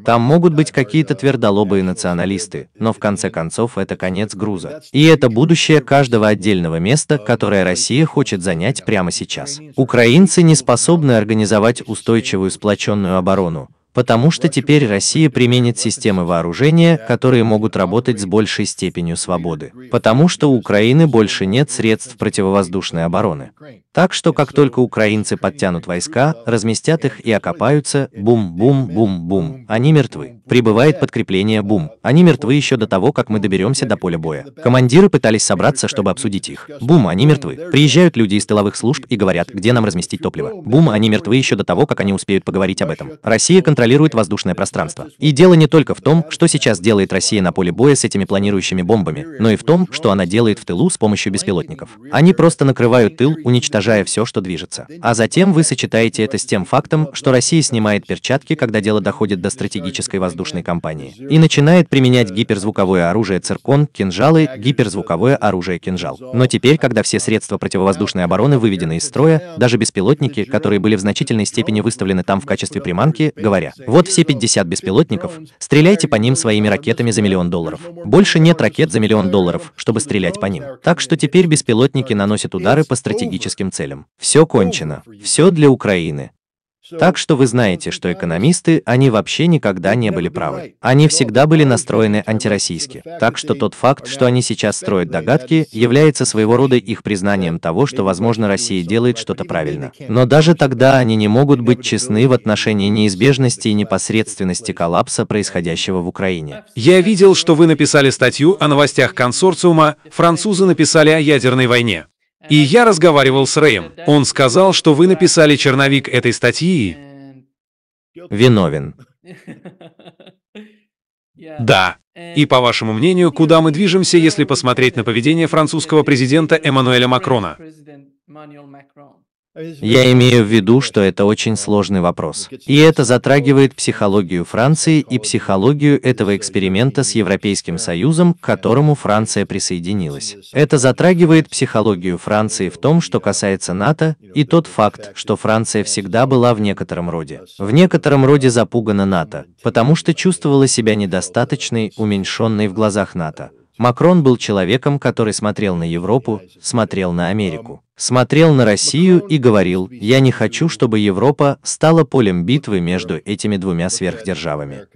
Там могут быть какие-то твердолобые националисты, но в конце концов это конец груза. И это будущее каждого отдельного места, которое Россия хочет занять прямо сейчас. Украинцы не способны организовать устойчивую сплоченную оборону, потому что теперь Россия применит системы вооружения, которые могут работать с большей степенью свободы, потому что у Украины больше нет средств противовоздушной обороны. Так что как только украинцы подтянут войска, разместят их и окопаются, бум-бум-бум-бум, они мертвы. Прибывает подкрепление, бум, они мертвы еще до того, как мы доберемся до поля боя. Командиры пытались собраться, чтобы обсудить их. Бум, они мертвы. Приезжают люди из тыловых служб и говорят, где нам разместить топливо. Бум, они мертвы еще до того, как они успеют поговорить об этом. Россия контролирует контролирует воздушное пространство. И дело не только в том, что сейчас делает Россия на поле боя с этими планирующими бомбами, но и в том, что она делает в тылу с помощью беспилотников. Они просто накрывают тыл, уничтожая все, что движется. А затем вы сочетаете это с тем фактом, что Россия снимает перчатки, когда дело доходит до стратегической воздушной кампании, и начинает применять гиперзвуковое оружие «Циркон», кинжалы, гиперзвуковое оружие «Кинжал». Но теперь, когда все средства противовоздушной обороны выведены из строя, даже беспилотники, которые были в значительной степени выставлены там в качестве приманки, говоря вот все 50 беспилотников, стреляйте по ним своими ракетами за миллион долларов. Больше нет ракет за миллион долларов, чтобы стрелять по ним. Так что теперь беспилотники наносят удары по стратегическим целям. Все кончено. Все для Украины. Так что вы знаете, что экономисты, они вообще никогда не были правы. Они всегда были настроены антироссийски. Так что тот факт, что они сейчас строят догадки, является своего рода их признанием того, что, возможно, Россия делает что-то правильно. Но даже тогда они не могут быть честны в отношении неизбежности и непосредственности коллапса, происходящего в Украине. Я видел, что вы написали статью о новостях консорциума, французы написали о ядерной войне. И я разговаривал с Рэем. Он сказал, что вы написали черновик этой статьи. Виновен. Да. И по вашему мнению, куда мы движемся, если посмотреть на поведение французского президента Эммануэля Макрона? Я имею в виду, что это очень сложный вопрос. И это затрагивает психологию Франции и психологию этого эксперимента с Европейским Союзом, к которому Франция присоединилась. Это затрагивает психологию Франции в том, что касается НАТО, и тот факт, что Франция всегда была в некотором роде. В некотором роде запугана НАТО, потому что чувствовала себя недостаточной, уменьшенной в глазах НАТО. Макрон был человеком, который смотрел на Европу, смотрел на Америку, смотрел на Россию и говорил, я не хочу, чтобы Европа стала полем битвы между этими двумя сверхдержавами.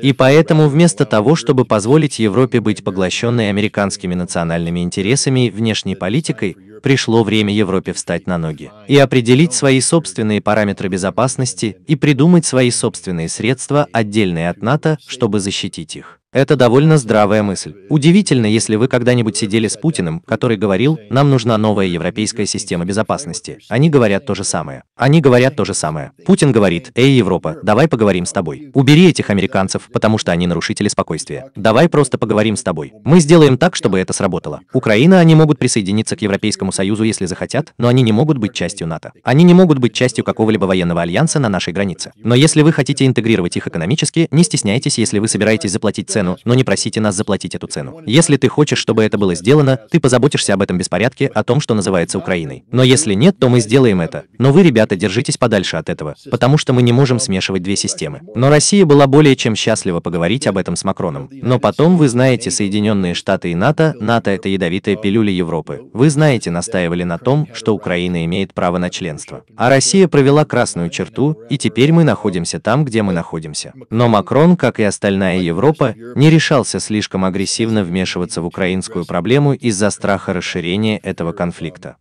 И поэтому вместо того, чтобы позволить Европе быть поглощенной американскими национальными интересами и внешней политикой, пришло время Европе встать на ноги и определить свои собственные параметры безопасности и придумать свои собственные средства, отдельные от НАТО, чтобы защитить их. Это довольно здравая мысль. Удивительно, если вы когда-нибудь сидели с Путиным, который говорил, нам нужна новая европейская система безопасности. Они говорят то же самое. Они говорят то же самое. Путин говорит, эй, Европа, давай поговорим с тобой. Убери этих американцев, потому что они нарушители спокойствия. Давай просто поговорим с тобой. Мы сделаем так, чтобы это сработало. Украина, они могут присоединиться к Европейскому Союзу, если захотят, но они не могут быть частью НАТО. Они не могут быть частью какого-либо военного альянса на нашей границе. Но если вы хотите интегрировать их экономически, не стесняйтесь, если вы собираетесь заплатить цену цену, но не просите нас заплатить эту цену. Если ты хочешь, чтобы это было сделано, ты позаботишься об этом беспорядке, о том, что называется Украиной. Но если нет, то мы сделаем это. Но вы, ребята, держитесь подальше от этого, потому что мы не можем смешивать две системы. Но Россия была более чем счастлива поговорить об этом с Макроном. Но потом, вы знаете, Соединенные Штаты и НАТО, НАТО это ядовитая пилюля Европы. Вы знаете, настаивали на том, что Украина имеет право на членство. А Россия провела красную черту, и теперь мы находимся там, где мы находимся. Но Макрон, как и остальная Европа, не решался слишком агрессивно вмешиваться в украинскую проблему из-за страха расширения этого конфликта.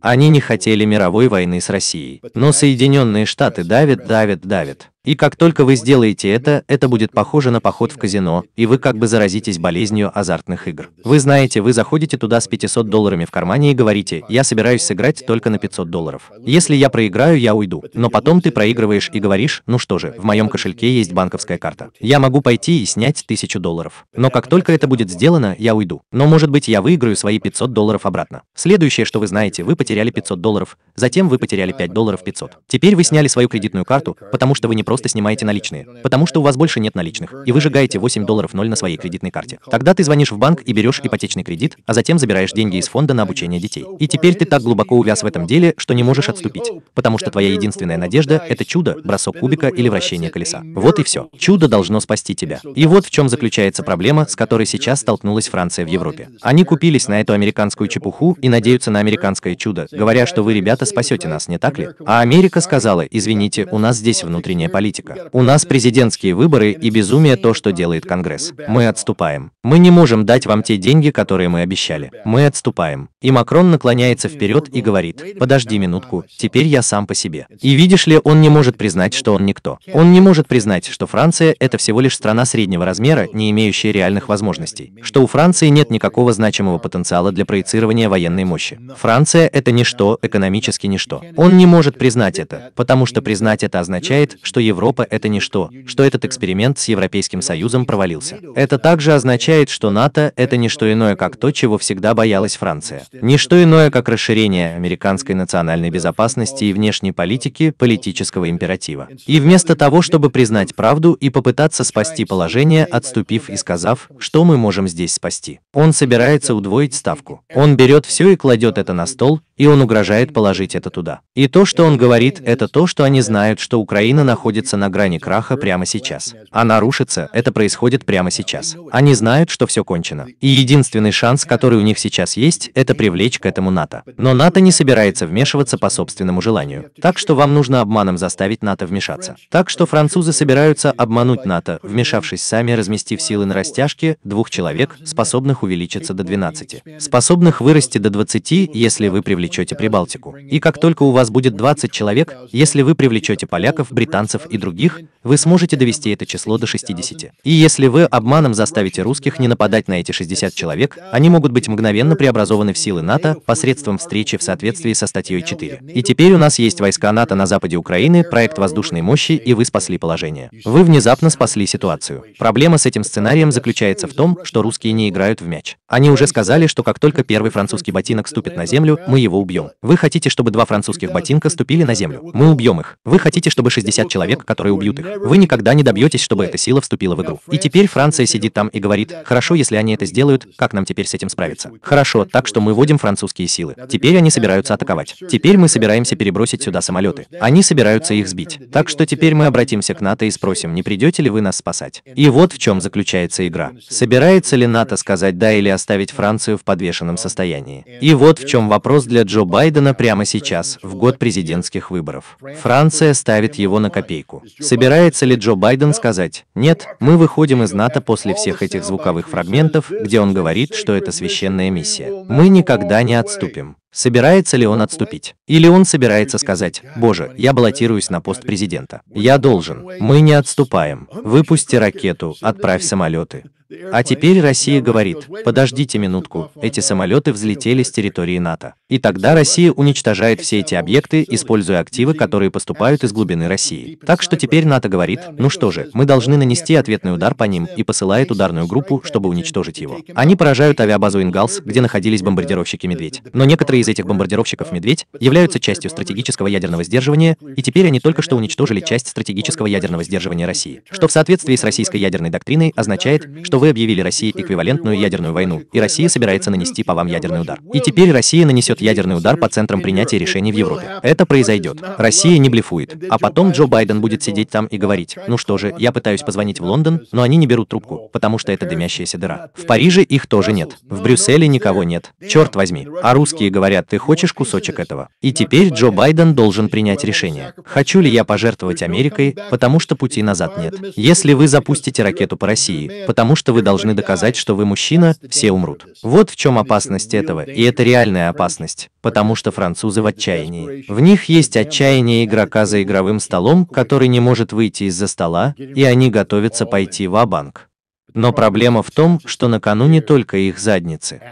Они не хотели мировой войны с Россией, но Соединенные Штаты давят, давят, давят. И как только вы сделаете это, это будет похоже на поход в казино, и вы как бы заразитесь болезнью азартных игр. Вы знаете, вы заходите туда с 500 долларами в кармане и говорите, я собираюсь сыграть только на 500 долларов. Если я проиграю, я уйду. Но потом ты проигрываешь и говоришь, ну что же, в моем кошельке есть банковская карта. Я могу пойти и снять 1000 долларов. Но как только это будет сделано, я уйду. Но может быть я выиграю свои 500 долларов обратно. Следующее, что вы знаете, вы потеряли 500 долларов, затем вы потеряли 5 долларов 500. Теперь вы сняли свою кредитную карту, потому что вы не просто снимаете наличные, потому что у вас больше нет наличных, и вы сжигаете 8 долларов 0 на своей кредитной карте. Тогда ты звонишь в банк и берешь ипотечный кредит, а затем забираешь деньги из фонда на обучение детей. И теперь ты так глубоко увяз в этом деле, что не можешь отступить, потому что твоя единственная надежда — это чудо, бросок кубика или вращение колеса. Вот и все. Чудо должно спасти тебя. И вот в чем заключается проблема, с которой сейчас столкнулась Франция в Европе. Они купились на эту американскую чепуху и надеются на американское чудо, говоря, что вы, ребята, спасете нас, не так ли? А Америка сказала, извините, у нас здесь внутренняя политика политика. У нас президентские выборы и безумие то, что делает Конгресс. Мы отступаем. Мы не можем дать вам те деньги, которые мы обещали. Мы отступаем. И Макрон наклоняется вперед и говорит, подожди минутку, теперь я сам по себе. И видишь ли, он не может признать, что он никто. Он не может признать, что Франция – это всего лишь страна среднего размера, не имеющая реальных возможностей. Что у Франции нет никакого значимого потенциала для проецирования военной мощи. Франция – это ничто, экономически ничто. Он не может признать это, потому что признать это означает, что его Европа – это ничто, что этот эксперимент с Европейским Союзом провалился. Это также означает, что НАТО – это не что иное, как то, чего всегда боялась Франция. Не что иное, как расширение американской национальной безопасности и внешней политики политического императива. И вместо того, чтобы признать правду и попытаться спасти положение, отступив и сказав, что мы можем здесь спасти, он собирается удвоить ставку. Он берет все и кладет это на стол, и он угрожает положить это туда. И то, что он говорит, это то, что они знают, что Украина находится находится на грани краха прямо сейчас. Она рушится, это происходит прямо сейчас. Они знают, что все кончено. И единственный шанс, который у них сейчас есть, это привлечь к этому НАТО. Но НАТО не собирается вмешиваться по собственному желанию. Так что вам нужно обманом заставить НАТО вмешаться. Так что французы собираются обмануть НАТО, вмешавшись сами, разместив силы на растяжке двух человек, способных увеличиться до 12, способных вырасти до 20, если вы привлечете Прибалтику. И как только у вас будет 20 человек, если вы привлечете поляков, британцев и других, вы сможете довести это число до 60. И если вы обманом заставите русских не нападать на эти 60 человек, они могут быть мгновенно преобразованы в силы НАТО посредством встречи в соответствии со статьей 4. И теперь у нас есть войска НАТО на западе Украины, проект воздушной мощи, и вы спасли положение. Вы внезапно спасли ситуацию. Проблема с этим сценарием заключается в том, что русские не играют в мяч. Они уже сказали, что как только первый французский ботинок ступит на землю, мы его убьем. Вы хотите, чтобы два французских ботинка ступили на землю? Мы убьем их. Вы хотите, чтобы 60 человек враг, которые убьют их. Вы никогда не добьетесь, чтобы эта сила вступила в игру. И теперь Франция сидит там и говорит, хорошо, если они это сделают, как нам теперь с этим справиться? Хорошо, так что мы вводим французские силы. Теперь они собираются атаковать. Теперь мы собираемся перебросить сюда самолеты. Они собираются их сбить. Так что теперь мы обратимся к НАТО и спросим, не придете ли вы нас спасать? И вот в чем заключается игра. Собирается ли НАТО сказать «да» или оставить Францию в подвешенном состоянии? И вот в чем вопрос для Джо Байдена прямо сейчас, в год президентских выборов. Франция ставит его на копейку линейку. Собирается ли Джо Байден сказать, нет, мы выходим из НАТО после всех этих звуковых фрагментов, где он говорит, что это священная миссия. Мы никогда не отступим. Собирается ли он отступить? Или он собирается сказать, «Боже, я баллотируюсь на пост президента. Я должен. Мы не отступаем. Выпусти ракету, отправь самолеты». А теперь Россия говорит, подождите минутку, эти самолеты взлетели с территории НАТО. И тогда Россия уничтожает все эти объекты, используя активы, которые поступают из глубины России. Так что теперь НАТО говорит, ну что же, мы должны нанести ответный удар по ним и посылает ударную группу, чтобы уничтожить его. Они поражают авиабазу Ингалс, где находились бомбардировщики «Медведь». Но некоторые из этих бомбардировщиков «Медведь» являются частью стратегического ядерного сдерживания, и теперь они только что уничтожили часть стратегического ядерного сдерживания России, что в соответствии с российской ядерной доктриной означает, что вы объявили России эквивалентную ядерную войну, и Россия собирается нанести по вам ядерный удар. И теперь Россия нанесет ядерный удар по центрам принятия решений в Европе. Это произойдет. Россия не блефует. А потом Джо Байден будет сидеть там и говорить, ну что же, я пытаюсь позвонить в Лондон, но они не берут трубку, потому что это дымящаяся дыра. В Париже их тоже нет. В Брюсселе никого нет. Черт возьми. А русские говорят, говорят, ты хочешь кусочек этого. И теперь Джо Байден должен принять решение. Хочу ли я пожертвовать Америкой, потому что пути назад нет. Если вы запустите ракету по России, потому что вы должны доказать, что вы мужчина, все умрут. Вот в чем опасность этого, и это реальная опасность, потому что французы в отчаянии. В них есть отчаяние игрока за игровым столом, который не может выйти из-за стола, и они готовятся пойти в банк но проблема в том, что накануне только их задницы.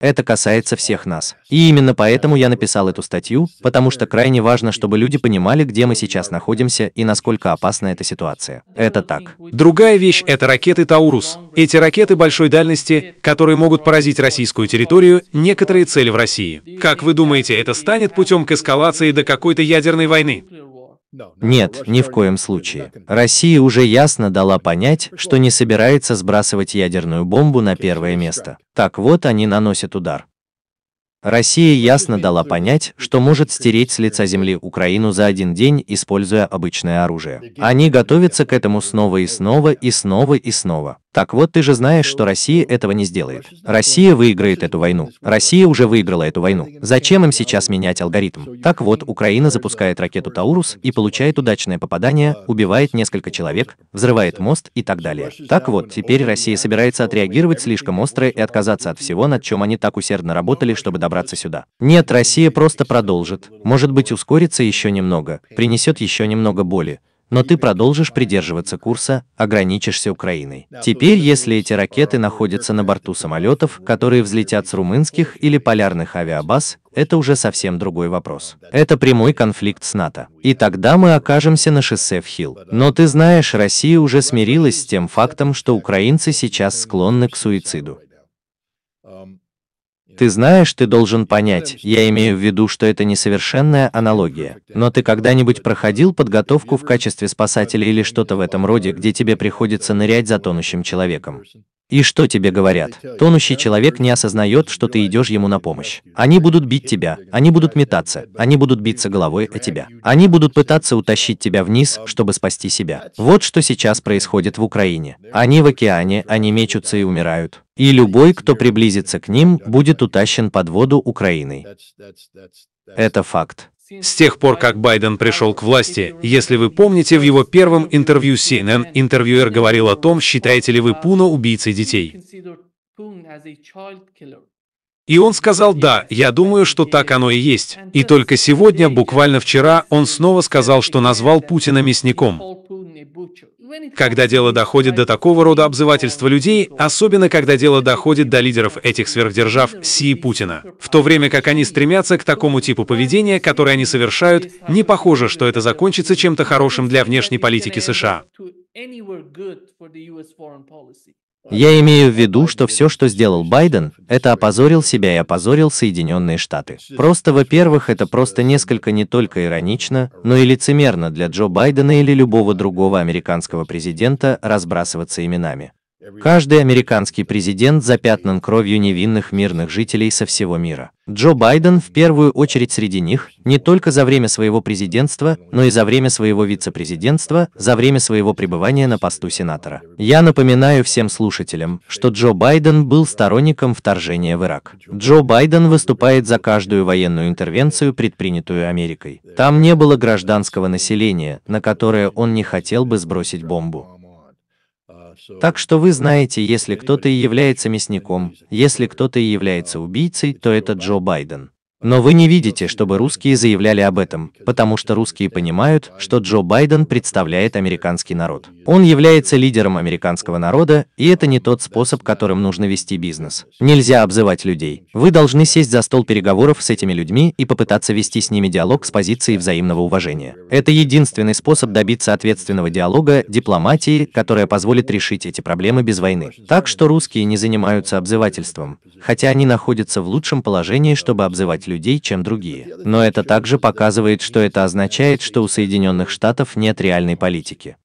Это касается всех нас. И именно поэтому я написал эту статью, потому что крайне важно, чтобы люди понимали, где мы сейчас находимся и насколько опасна эта ситуация. Это так. Другая вещь — это ракеты «Таурус». Эти ракеты большой дальности, которые могут поразить российскую территорию, некоторые цели в России. Как вы думаете, это станет путем к эскалации до какой-то ядерной войны? Нет, ни в коем случае. Россия уже ясно дала понять, что не собирается сбрасывать ядерную бомбу на первое место. Так вот, они наносят удар. Россия ясно дала понять, что может стереть с лица земли Украину за один день, используя обычное оружие. Они готовятся к этому снова и снова, и снова и снова. Так вот, ты же знаешь, что Россия этого не сделает. Россия выиграет эту войну. Россия уже выиграла эту войну. Зачем им сейчас менять алгоритм? Так вот, Украина запускает ракету «Таурус» и получает удачное попадание, убивает несколько человек, взрывает мост и так далее. Так вот, теперь Россия собирается отреагировать слишком остро и отказаться от всего, над чем они так усердно работали, чтобы добраться добраться сюда. Нет, Россия просто продолжит. Может быть, ускорится еще немного, принесет еще немного боли, но ты продолжишь придерживаться курса, ограничишься Украиной. Теперь, если эти ракеты находятся на борту самолетов, которые взлетят с румынских или полярных авиабаз, это уже совсем другой вопрос. Это прямой конфликт с НАТО. И тогда мы окажемся на шоссе в Хилл. Но ты знаешь, Россия уже смирилась с тем фактом, что украинцы сейчас склонны к суициду. Ты знаешь, ты должен понять, я имею в виду, что это несовершенная аналогия. Но ты когда-нибудь проходил подготовку в качестве спасателя или что-то в этом роде, где тебе приходится нырять за тонущим человеком? И что тебе говорят? Тонущий человек не осознает, что ты идешь ему на помощь. Они будут бить тебя, они будут метаться, они будут биться головой о тебя. Они будут пытаться утащить тебя вниз, чтобы спасти себя. Вот что сейчас происходит в Украине. Они в океане, они мечутся и умирают. И любой, кто приблизится к ним, будет утащен под воду Украиной. Это факт. С тех пор, как Байден пришел к власти, если вы помните, в его первом интервью CNN интервьюер говорил о том, считаете ли вы Пуна убийцей детей. И он сказал, да, я думаю, что так оно и есть. И только сегодня, буквально вчера, он снова сказал, что назвал Путина мясником. Когда дело доходит до такого рода обзывательства людей, особенно когда дело доходит до лидеров этих сверхдержав Си и Путина, в то время как они стремятся к такому типу поведения, которое они совершают, не похоже, что это закончится чем-то хорошим для внешней политики США. Я имею в виду, что все, что сделал Байден, это опозорил себя и опозорил Соединенные Штаты. Просто, во-первых, это просто несколько не только иронично, но и лицемерно для Джо Байдена или любого другого американского президента разбрасываться именами. Каждый американский президент запятнан кровью невинных мирных жителей со всего мира. Джо Байден в первую очередь среди них, не только за время своего президентства, но и за время своего вице-президентства, за время своего пребывания на посту сенатора. Я напоминаю всем слушателям, что Джо Байден был сторонником вторжения в Ирак. Джо Байден выступает за каждую военную интервенцию, предпринятую Америкой. Там не было гражданского населения, на которое он не хотел бы сбросить бомбу. Так что вы знаете, если кто-то и является мясником, если кто-то и является убийцей, то это Джо Байден. Но вы не видите, чтобы русские заявляли об этом, потому что русские понимают, что Джо Байден представляет американский народ. Он является лидером американского народа, и это не тот способ, которым нужно вести бизнес. Нельзя обзывать людей. Вы должны сесть за стол переговоров с этими людьми и попытаться вести с ними диалог с позиции взаимного уважения. Это единственный способ добиться ответственного диалога, дипломатии, которая позволит решить эти проблемы без войны. Так что русские не занимаются обзывательством, хотя они находятся в лучшем положении, чтобы обзывать людей, чем другие. Но это также показывает, что это означает, что у Соединенных Штатов нет реальной политики.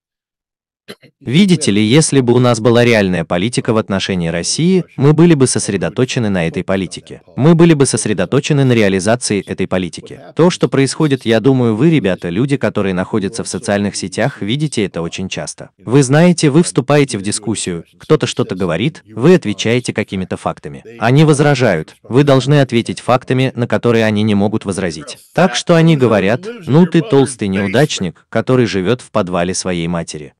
Видите ли, если бы у нас была реальная политика в отношении России, мы были бы сосредоточены на этой политике. Мы были бы сосредоточены на реализации этой политики. То, что происходит, я думаю, вы, ребята, люди, которые находятся в социальных сетях, видите это очень часто. Вы знаете, вы вступаете в дискуссию, кто-то что-то говорит, вы отвечаете какими-то фактами. Они возражают, вы должны ответить фактами, на которые они не могут возразить. Так что они говорят, ну ты толстый неудачник, который живет в подвале своей матери.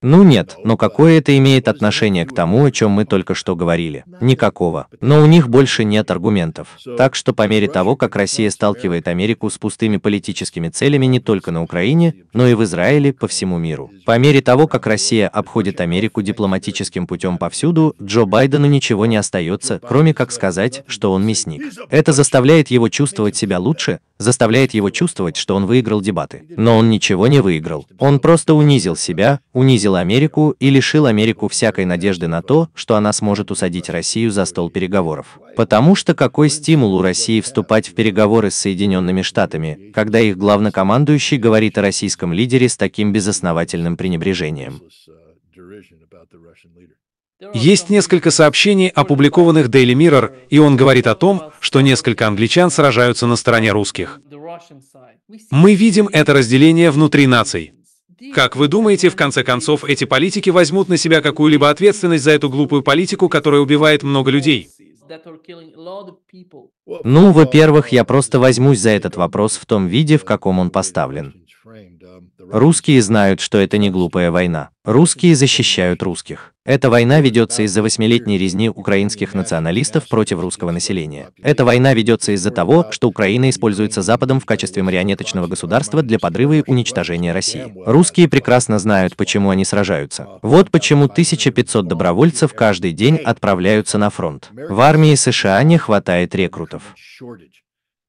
Ну нет, но какое это имеет отношение к тому, о чем мы только что говорили? Никакого. Но у них больше нет аргументов. Так что по мере того, как Россия сталкивает Америку с пустыми политическими целями не только на Украине, но и в Израиле, по всему миру. По мере того, как Россия обходит Америку дипломатическим путем повсюду, Джо Байдену ничего не остается, кроме как сказать, что он мясник. Это заставляет его чувствовать себя лучше, заставляет его чувствовать, что он выиграл дебаты. Но он ничего не выиграл. Он просто унизил себя, унизил Америку и лишил Америку всякой надежды на то, что она сможет усадить Россию за стол переговоров. Потому что какой стимул у России вступать в переговоры с Соединенными Штатами, когда их главнокомандующий говорит о российском лидере с таким безосновательным пренебрежением? Есть несколько сообщений, опубликованных Daily Mirror, и он говорит о том, что несколько англичан сражаются на стороне русских. Мы видим это разделение внутри наций. Как вы думаете, в конце концов, эти политики возьмут на себя какую-либо ответственность за эту глупую политику, которая убивает много людей? Ну, во-первых, я просто возьмусь за этот вопрос в том виде, в каком он поставлен. Русские знают, что это не глупая война. Русские защищают русских. Эта война ведется из-за восьмилетней резни украинских националистов против русского населения. Эта война ведется из-за того, что Украина используется Западом в качестве марионеточного государства для подрыва и уничтожения России. Русские прекрасно знают, почему они сражаются. Вот почему 1500 добровольцев каждый день отправляются на фронт. В армии США не хватает рекрутов.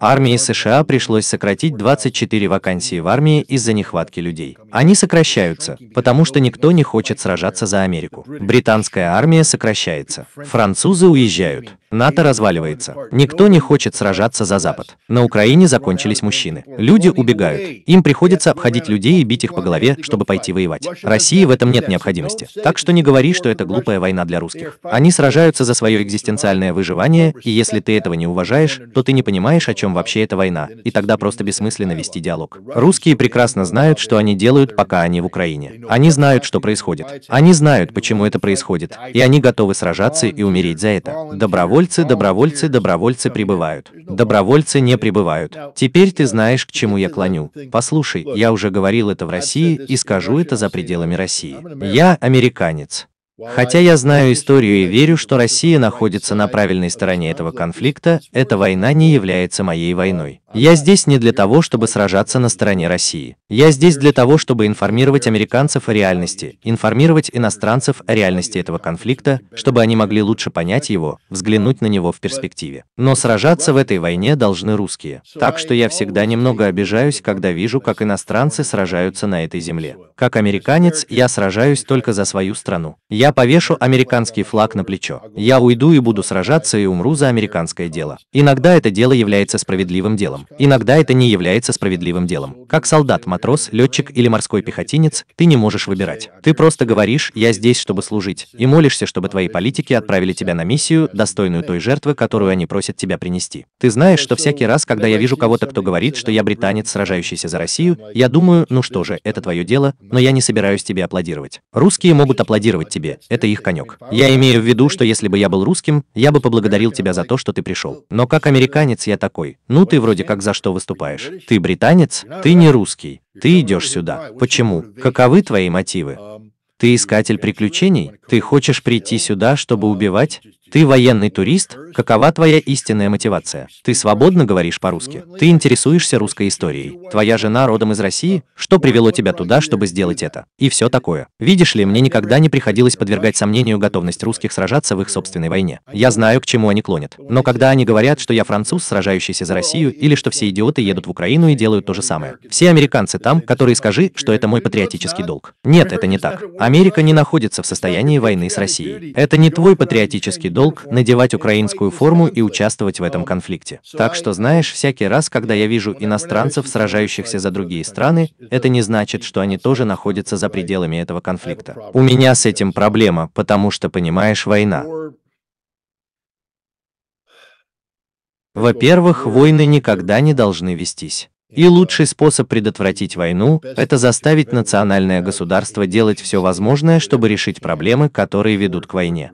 Армии США пришлось сократить 24 вакансии в армии из-за нехватки людей. Они сокращаются, потому что никто не хочет сражаться за Америку. Британская армия сокращается. Французы уезжают. НАТО разваливается. Никто не хочет сражаться за Запад. На Украине закончились мужчины. Люди убегают. Им приходится обходить людей и бить их по голове, чтобы пойти воевать. России в этом нет необходимости. Так что не говори, что это глупая война для русских. Они сражаются за свое экзистенциальное выживание, и если ты этого не уважаешь, то ты не понимаешь, о чем вообще эта война, и тогда просто бессмысленно вести диалог. Русские прекрасно знают, что они делают, пока они в Украине. Они знают, что происходит. Они знают, почему это происходит, и они готовы сражаться и умереть за это. Добровольно добровольцы, добровольцы, добровольцы прибывают. Добровольцы не прибывают. Теперь ты знаешь, к чему я клоню. Послушай, я уже говорил это в России и скажу это за пределами России. Я американец. Хотя я знаю историю и верю, что Россия находится на правильной стороне этого конфликта, эта война не является моей войной. Я здесь не для того, чтобы сражаться на стороне России. Я здесь для того, чтобы информировать американцев о реальности, информировать иностранцев о реальности этого конфликта, чтобы они могли лучше понять его, взглянуть на него в перспективе. Но сражаться в этой войне должны русские. Так что я всегда немного обижаюсь, когда вижу, как иностранцы сражаются на этой земле. Как американец, я сражаюсь только за свою страну. Я повешу американский флаг на плечо. Я уйду и буду сражаться и умру за американское дело. Иногда это дело является справедливым делом делом. Иногда это не является справедливым делом. Как солдат, матрос, летчик или морской пехотинец, ты не можешь выбирать. Ты просто говоришь «я здесь, чтобы служить», и молишься, чтобы твои политики отправили тебя на миссию, достойную той жертвы, которую они просят тебя принести. Ты знаешь, что всякий раз, когда я вижу кого-то, кто говорит, что я британец, сражающийся за Россию, я думаю, ну что же, это твое дело, но я не собираюсь тебе аплодировать. Русские могут аплодировать тебе, это их конек. Я имею в виду, что если бы я был русским, я бы поблагодарил тебя за то, что ты пришел. Но как американец я такой, ну ты вроде как за что выступаешь. Ты британец, ты не русский, ты идешь сюда. Почему? Каковы твои мотивы? Эм, ты искатель приключений? Ты хочешь прийти сюда, чтобы убивать? Ты военный турист, какова твоя истинная мотивация? Ты свободно говоришь по-русски? Ты интересуешься русской историей? Твоя жена родом из России? Что привело тебя туда, чтобы сделать это? И все такое. Видишь ли, мне никогда не приходилось подвергать сомнению готовность русских сражаться в их собственной войне. Я знаю, к чему они клонят. Но когда они говорят, что я француз, сражающийся за Россию, или что все идиоты едут в Украину и делают то же самое. Все американцы там, которые скажи, что это мой патриотический долг. Нет, это не так. Америка не находится в состоянии войны с Россией. Это не твой патриотический долг долг, надевать украинскую форму и участвовать в этом конфликте. Так что, знаешь, всякий раз, когда я вижу иностранцев, сражающихся за другие страны, это не значит, что они тоже находятся за пределами этого конфликта. У меня с этим проблема, потому что, понимаешь, война. Во-первых, войны никогда не должны вестись. И лучший способ предотвратить войну – это заставить национальное государство делать все возможное, чтобы решить проблемы, которые ведут к войне.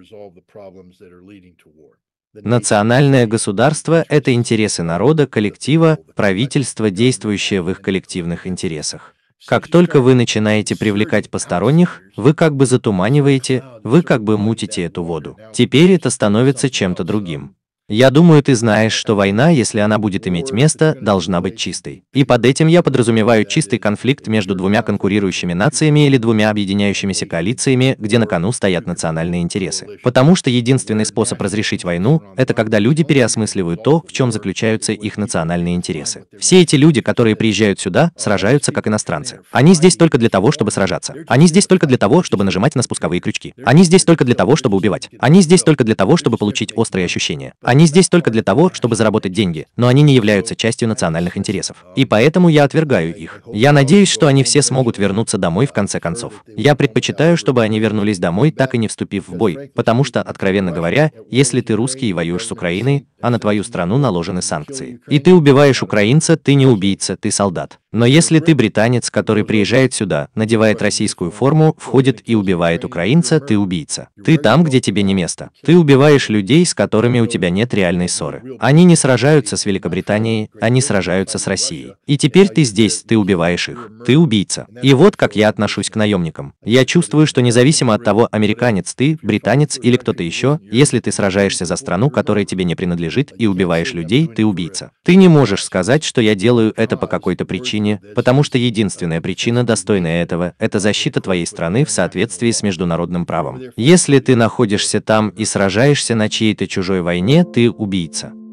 Национальное государство – это интересы народа, коллектива, правительства, действующее в их коллективных интересах. Как только вы начинаете привлекать посторонних, вы как бы затуманиваете, вы как бы мутите эту воду. Теперь это становится чем-то другим. Я думаю, ты знаешь, что война, если она будет иметь место, должна быть чистой. И под этим я подразумеваю чистый конфликт между двумя конкурирующими нациями или двумя объединяющимися коалициями, где на кону стоят национальные интересы. Потому что единственный способ разрешить войну – это когда люди переосмысливают то, в чем заключаются их национальные интересы. Все эти люди, которые приезжают сюда, сражаются как иностранцы. Они здесь только для того, чтобы сражаться. Они здесь только для того, чтобы нажимать на спусковые крючки. Они здесь только для того, чтобы убивать. Они здесь только для того, чтобы получить острые ощущения. Они здесь только для того, чтобы заработать деньги, но они не являются частью национальных интересов. И поэтому я отвергаю их. Я надеюсь, что они все смогут вернуться домой в конце концов. Я предпочитаю, чтобы они вернулись домой, так и не вступив в бой, потому что, откровенно говоря, если ты русский и воюешь с Украиной, а на твою страну наложены санкции. И ты убиваешь украинца, ты не убийца, ты солдат. Но если ты британец, который приезжает сюда, надевает российскую форму, входит и убивает украинца, ты убийца. Ты там, где тебе не место. Ты убиваешь людей, с которыми у тебя нет реальной ссоры. Они не сражаются с Великобританией, они сражаются с Россией. И теперь ты здесь, ты убиваешь их. Ты убийца. И вот как я отношусь к наемникам. Я чувствую, что независимо от того, американец ты, британец или кто-то еще, если ты сражаешься за страну, которая тебе не принадлежит, и убиваешь людей, ты убийца. Ты не можешь сказать, что я делаю это по какой-то причине, причине, потому что единственная причина, достойная этого, это защита твоей страны в соответствии с международным правом. Если ты находишься там и сражаешься на чьей-то чужой войне, ты убийца.